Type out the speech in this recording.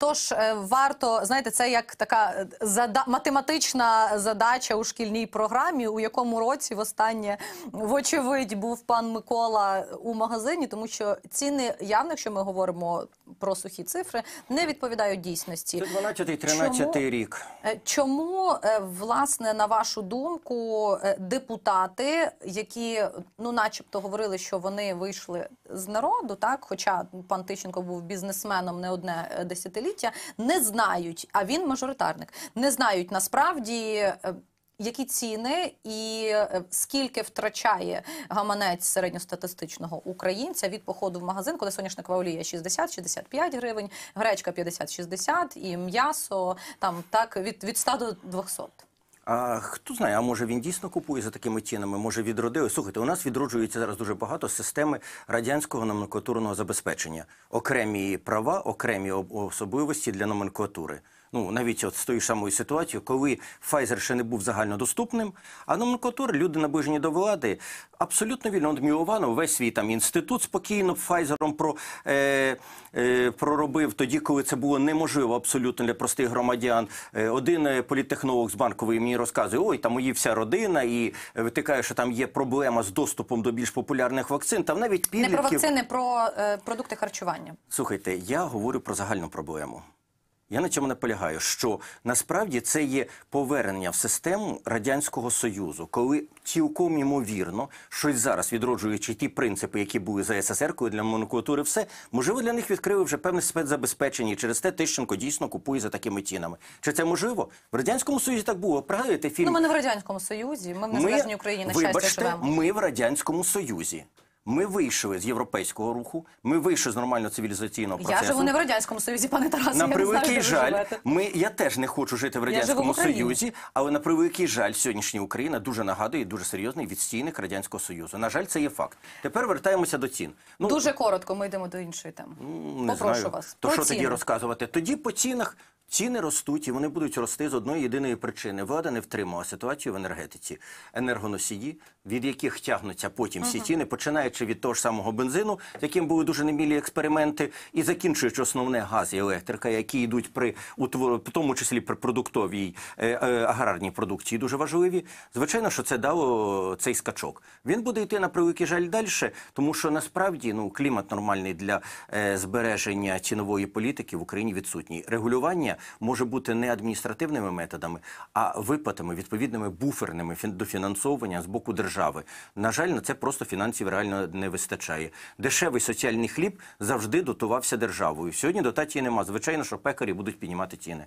Тож е, варто знаєте, це як така е, зада математична задача у шкільній програмі, у якому році востаннє вочевидь був пан Микола у магазині, тому що ціни явно, якщо ми говоримо про сухі цифри, не відповідають дійсності. 12-13 е, рік. Чому власне на вашу думку депутати, які ну, начебто, говорили, що вони вийшли з народу, так хоча пан Тищенко був бізнесменом не одне е, десятиліття, не знають, а він мажоритарник, не знають насправді. Е, які ціни і е, скільки втрачає гаманець середньостатистичного українця від походу в магазин, коли соняшникова олія 60-65 гривень, гречка 50-60 і м'ясо там так від від 100 до 200? А хто знає, а може він дійсно купує за такими цінами? Може відродили? Слухайте, у нас відроджується зараз дуже багато системи радянського номенклатурного забезпечення, окремі права, окремі особливості для номенклатури ну навіть от з тою самою ситуацією, коли Pfizer ще не був загальнодоступним, а номенклатури люди наближені до влади абсолютно вільно адмірувано весь свій там інститут спокійно Файзером про, е, е, проробив тоді, коли це було неможливо абсолютно для простих громадян. Е, один е, політтехнолог з банкової мені розказує: ой, там її вся родина, і витикає, що там є проблема з доступом до більш популярних вакцин. Там навіть підлітків... не про вакцини, про е, продукти харчування. Слухайте, я говорю про загальну проблему. Я на цьому наполягаю, що насправді це є повернення в систему радянського союзу, коли цілком ймовірно, що зараз відроджуючи ті принципи, які були за СССР, коли для номенклатури все можливо для них відкрили вже певне спецзабезпечення. і Через те Тищенко дійсно купує за такими цінами. Чи це можливо в радянському союзі? Так було пригадуєте фільм? Ну, Ми не в радянському союзі. Ми в незалежній Україні на вибачте, щастя живемо. Ми в радянському союзі. Ми вийшли з європейського руху, ми вийшли з нормального цивілізаційного процесу. Я живу не в радянському союзі, пане Тарасе. На превеликий жаль, ми я теж не хочу жити в радянському союзі, але на превеликий жаль, сьогоднішня Україна дуже нагадує дуже серйозний відстійник радянського союзу. На жаль, це є факт. Тепер вертаємося до цін. Ну дуже коротко. Ми йдемо до іншої теми. Не Попрошу знаю. вас то про що тоді розказувати? Тоді по цінах. Ціни ростуть і вони будуть рости з одної єдиної причини. Влада не втримала ситуацію в енергетиці, енергоносії, від яких тягнуться потім всі ціни, починають чи від того ж самого бензину, з яким були дуже немілі експерименти, і закінчуючи основне газ і електрика, які йдуть при в тому числі при продуктовій е, е, аграрній продукції, дуже важливі. Звичайно, що це дало цей скачок. Він буде йти на превеликий жаль далі, тому що насправді ну клімат нормальний для е, збереження цінової політики в Україні відсутній. Регулювання може бути не адміністративними методами, а випадами відповідними буферними дофінансовування з боку держави. На жаль, на це просто фінансів реально не вистачає. Дешевий соціальний хліб завжди дотувався державою. Сьогодні дотації нема. Звичайно, що пекарі будуть піднімати ціни.